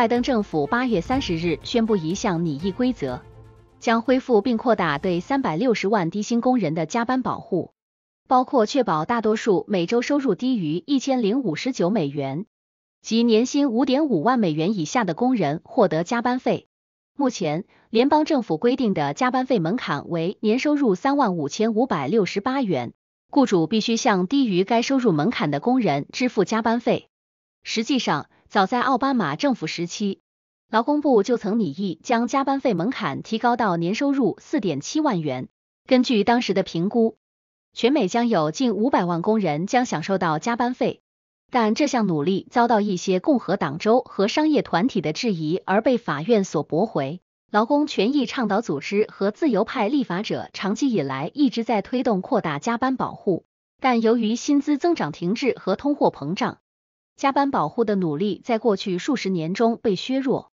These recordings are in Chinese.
拜登政府八月三十日宣布一项拟议规则，将恢复并扩大对三百六十万低薪工人的加班保护，包括确保大多数每周收入低于一千零五十九美元及年薪五点五万美元以下的工人获得加班费。目前，联邦政府规定的加班费门槛为年收入三万五千五百六十八元，雇主必须向低于该收入门槛的工人支付加班费。实际上，早在奥巴马政府时期，劳工部就曾拟议将加班费门槛提高到年收入四点七万元。根据当时的评估，全美将有近五百万工人将享受到加班费。但这项努力遭到一些共和党州和商业团体的质疑，而被法院所驳回。劳工权益倡导组织和自由派立法者长期以来一直在推动扩大加班保护，但由于薪资增长停滞和通货膨胀。加班保护的努力在过去数十年中被削弱。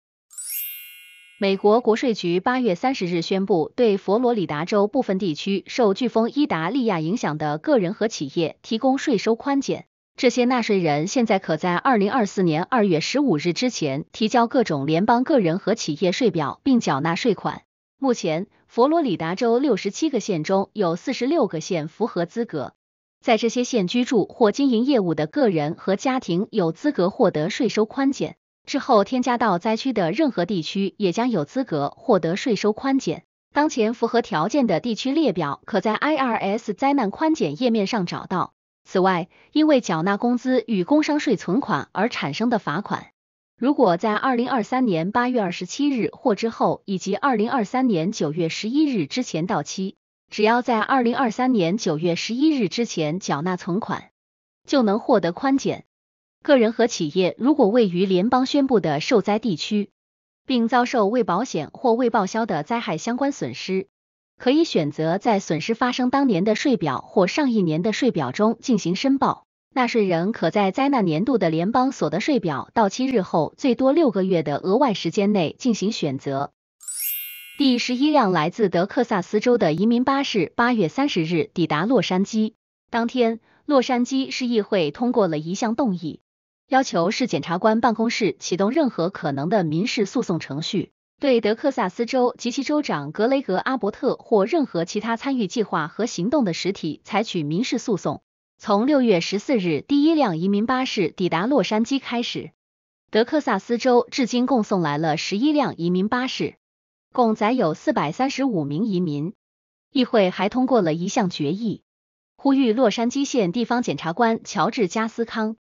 美国国税局八月三十日宣布，对佛罗里达州部分地区受飓风伊达利亚影响的个人和企业提供税收宽减。这些纳税人现在可在二零二四年二月十五日之前提交各种联邦个人和企业税表并缴纳税款。目前，佛罗里达州六十七个县中有四十六个县符合资格。在这些县居住或经营业务的个人和家庭有资格获得税收宽减。之后，添加到灾区的任何地区也将有资格获得税收宽减。当前符合条件的地区列表可在 IRS 灾难宽减页面上找到。此外，因为缴纳工资与工商税存款而产生的罚款，如果在2023年8月27日获之后以及2023年9月11日之前到期。只要在二零二三年九月十一日之前缴纳存款，就能获得宽减。个人和企业如果位于联邦宣布的受灾地区，并遭受未保险或未报销的灾害相关损失，可以选择在损失发生当年的税表或上一年的税表中进行申报。纳税人可在灾难年度的联邦所得税表到期日后最多六个月的额外时间内进行选择。第十一辆来自德克萨斯州的移民巴士八月三十日抵达洛杉矶。当天，洛杉矶市议会通过了一项动议，要求市检察官办公室启动任何可能的民事诉讼程序，对德克萨斯州及其州长格雷格·阿伯特或任何其他参与计划和行动的实体采取民事诉讼。从六月十四日第一辆移民巴士抵达洛杉矶开始，德克萨斯州至今共送来了十一辆移民巴士。共载有四百三十五名移民。议会还通过了一项决议，呼吁洛杉矶县地方检察官乔治·加斯康、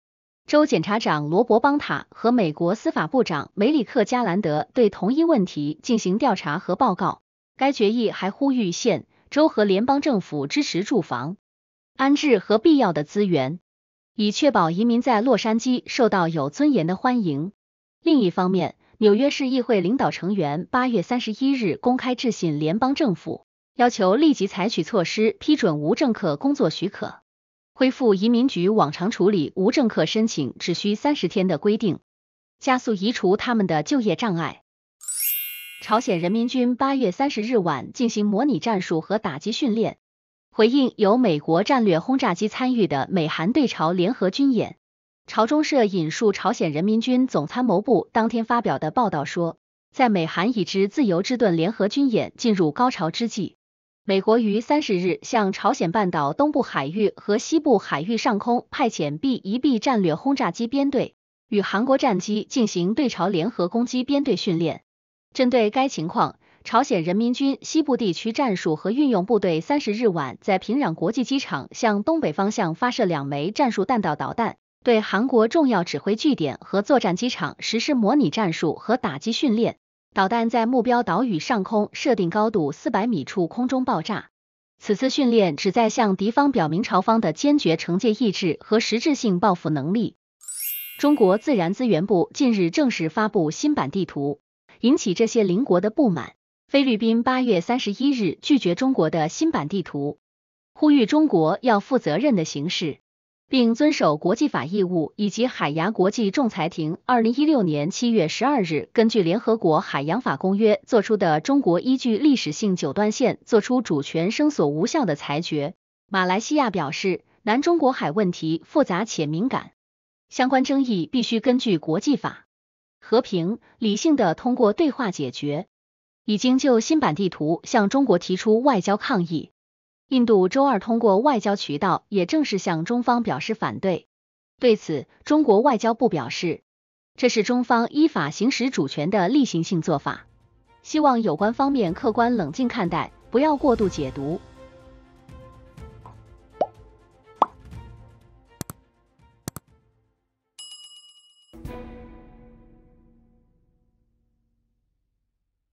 州检察长罗伯·邦塔和美国司法部长梅里克·加兰德对同一问题进行调查和报告。该决议还呼吁县、州和联邦政府支持住房安置和必要的资源，以确保移民在洛杉矶受到有尊严的欢迎。另一方面，纽约市议会领导成员八月三十一日公开致信联邦政府，要求立即采取措施批准无证客工作许可，恢复移民局往常处理无证客申请只需三十天的规定，加速移除他们的就业障碍。朝鲜人民军八月三十日晚进行模拟战术和打击训练，回应由美国战略轰炸机参与的美韩对朝联合军演。朝中社引述朝鲜人民军总参谋部当天发表的报道说，在美韩已知“自由之盾”联合军演进入高潮之际，美国于三十日向朝鲜半岛东部海域和西部海域上空派遣 B-1B 战略轰炸机编队，与韩国战机进行对朝联合攻击编队训练。针对该情况，朝鲜人民军西部地区战术和运用部队三十日晚在平壤国际机场向东北方向发射两枚战术弹道导弹。对韩国重要指挥据点和作战机场实施模拟战术和打击训练，导弹在目标岛屿上空设定高度四百米处空中爆炸。此次训练旨在向敌方表明朝方的坚决惩戒意志和实质性报复能力。中国自然资源部近日正式发布新版地图，引起这些邻国的不满。菲律宾八月三十一日拒绝中国的新版地图，呼吁中国要负责任的行事。并遵守国际法义务，以及海牙国际仲裁庭2016年7月12日根据联合国海洋法公约作出的中国依据历史性九段线作出主权声索无效的裁决。马来西亚表示，南中国海问题复杂且敏感，相关争议必须根据国际法、和平、理性的通过对话解决。已经就新版地图向中国提出外交抗议。印度周二通过外交渠道也正式向中方表示反对。对此，中国外交部表示，这是中方依法行使主权的例行性做法，希望有关方面客观冷静看待，不要过度解读。